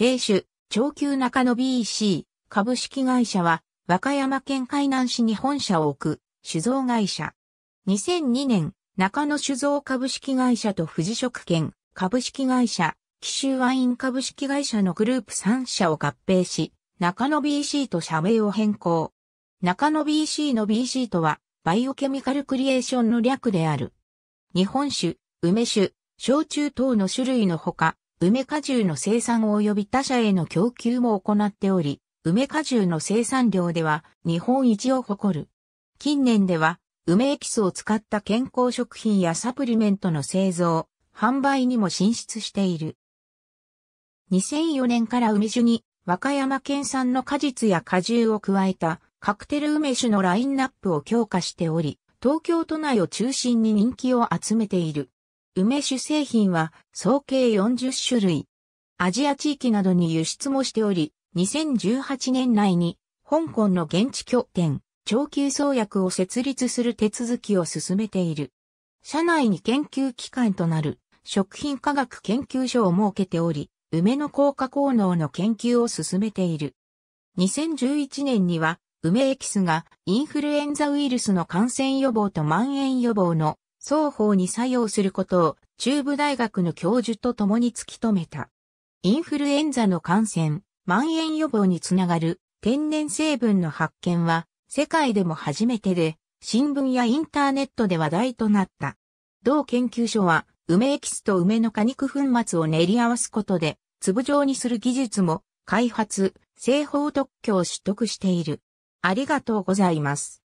清酒、長久中野 BC、株式会社は、和歌山県海南市に本社を置く、酒造会社。2002年、中野酒造株式会社と富士食券株式会社、紀州ワイン株式会社のグループ3社を合併し、中野 BC と社名を変更。中野 BC の BC とは、バイオケミカルクリエーションの略である。日本酒、梅酒、焼酎等の種類のほか、梅果汁の生産及び他社への供給も行っており、梅果汁の生産量では日本一を誇る。近年では、梅エキスを使った健康食品やサプリメントの製造、販売にも進出している。2004年から梅酒に和歌山県産の果実や果汁を加えたカクテル梅酒のラインナップを強化しており、東京都内を中心に人気を集めている。梅酒製品は総計40種類。アジア地域などに輸出もしており、2018年内に香港の現地拠点、長級創薬を設立する手続きを進めている。社内に研究機関となる食品科学研究所を設けており、梅の効果効能の研究を進めている。2011年には梅エキスがインフルエンザウイルスの感染予防と蔓延予防の双方に作用することを中部大学の教授と共に突き止めた。インフルエンザの感染、蔓延予防につながる天然成分の発見は世界でも初めてで、新聞やインターネットで話題となった。同研究所は、梅エキスと梅の果肉粉末を練り合わすことで、粒状にする技術も開発、製法特許を取得している。ありがとうございます。